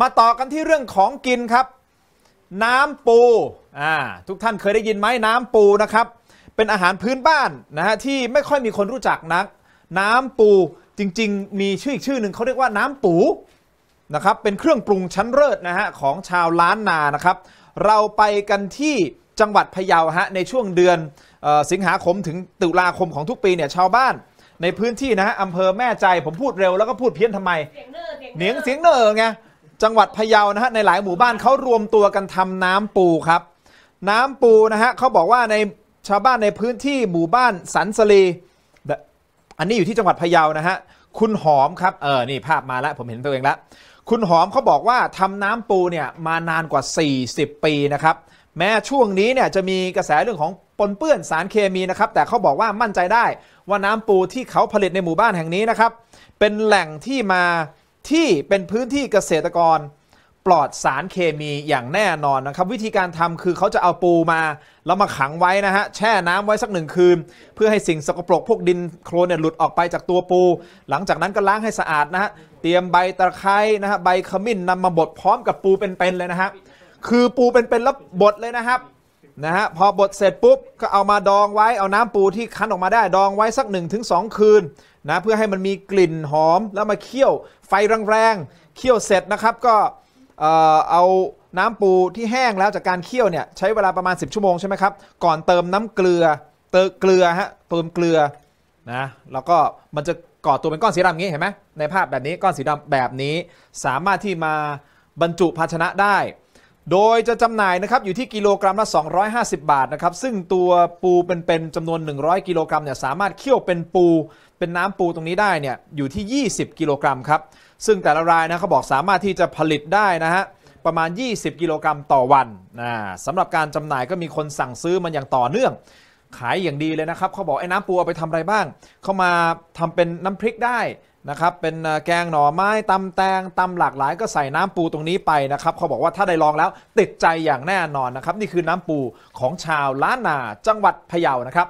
มาต่อกันที่เรื่องของกินครับ น้ำปูอ่าทุกท่านเคยได้ยินไหมน้ำปูนะครับ เป็นอาหารพื้นบ้านนะฮะที่ไม่ค่อยมีคนรู้จักนักน้ำปูจริงๆ มีชื่ออีกชื่อหนึ่งเขาเรียกว่าน้ำปูนะครับเป็นเครื่องปรุงชั้นเลิศนะฮะของชาวล้านนานะครับ เราไปกันที่จังหวัดพะเยาฮะ ในช่วงเดือนสิงหาคมถึงตุลาคมของทุกปีเนี่ยชาวบ้านในพื้นที่นะฮะอำเภอแม่ใจผมพูดเร็วแล้วก็พูดเพี้ยนทำไมเสียงเนอเสียงเนอไงจังหวัดพะเยานะฮะในหลายหมู่บ้านเขารวมตัวกันทำน้ำปูครับน้ำปูนะฮะเขาบอกว่าในชาวบ้านในพื้นที่หมู่บ้านสันสลี อันนี้อยู่ที่จังหวัดพะเยานะฮะคุณหอมครับเออนี่ภาพมาแล้วผมเห็นตัวเองแล้วคุณหอมเขาบอกว่าทำน้ำปูเนี่ยมานานกว่า 40 ปีนะครับแม้ช่วงนี้เนี่ยจะมีกระแสเรื่องของปนเปื้อนสารเคมีนะครับแต่เขาบอกว่ามั่นใจได้ว่าน้ำปูที่เขาผลิตในหมู่บ้านแห่งนี้นะครับเป็นแหล่งที่มาที่เป็นพื้นที่เกษตรกร ปลอดสารเคมีอย่างแน่นอนนะครับ วิธีการทำคือเขาจะเอาปูมาแล้วมาขังไว้นะฮะแช่น้ำไว้สักหนึ่งคืนเพื่อให้สิ่งสกปรกพวกดินโคลนเนี่ยหลุดออกไปจากตัวปู หลังจากนั้นก็ล้างให้สะอาดนะฮะเตรียมใบตะไคร้นะฮะใบขมิ้นนำมาบดพร้อมกับปูเป็นๆเลยนะฮะคือปูเป็นๆแล้วบดเลยนะครับนะฮะพอบดเสร็จปุ๊บก็เอามาดองไว้เอาน้ำปูที่คั้นออกมาได้ดองไว้สัก 1-2 คืนนะเพื่อให้มันมีกลิ่นหอมแล้วมาเคี่ยวไฟแรงๆเคี่ยวเสร็จนะครับ ก็เอาน้ำปูที่แห้งแล้วจากการเคี่ยวเนี่ยใช้เวลาประมาณ 10 ชั่วโมงใช่ไหมครับก่อนเติมน้ำเกลือเติมเกลือฮะเติมเกลือนะแล้วก็มันจะก่อตัวเป็นก้อนสีดำงี้เห็นไหมในภาพแบบนี้ ก้อนสีดำแบบนี้สามารถที่มาบรรจุภาชนะได้โดยจะจำหน่ายนะครับอยู่ที่กิโลกรัมละ250 บาทนะครับซึ่งตัวปูเป็นๆจำนวน 100 กิโลกรัมเนี่ยสามารถเคี่ยวเป็นปูเป็นน้ำปูตรงนี้ได้เนี่ยอยู่ที่ 20 กิโลกรัมครับซึ่งแต่ละรายนะเขาบอกสามารถที่จะผลิตได้นะฮะประมาณ 20 กิโลกรัมต่อวันนะสำหรับการจำหน่ายก็มีคนสั่งซื้อมันอย่างต่อเนื่อง ขายอย่างดีเลยนะครับเขาบอกไอ้น้ำปูเอาไปทำอะไรบ้าง เขามาทำเป็นน้ำพริกได้นะครับเป็นแกงหน่อไม้ตำแตงตำหลากหลายก็ใส่น้ำปูตรงนี้ไปนะครับ เขาบอกว่าถ้าได้ลองแล้วติดใจอย่างแน่นอนนะครับนี่คือน้ำปูของชาวล้านนา จังหวัดพะเยานะครับ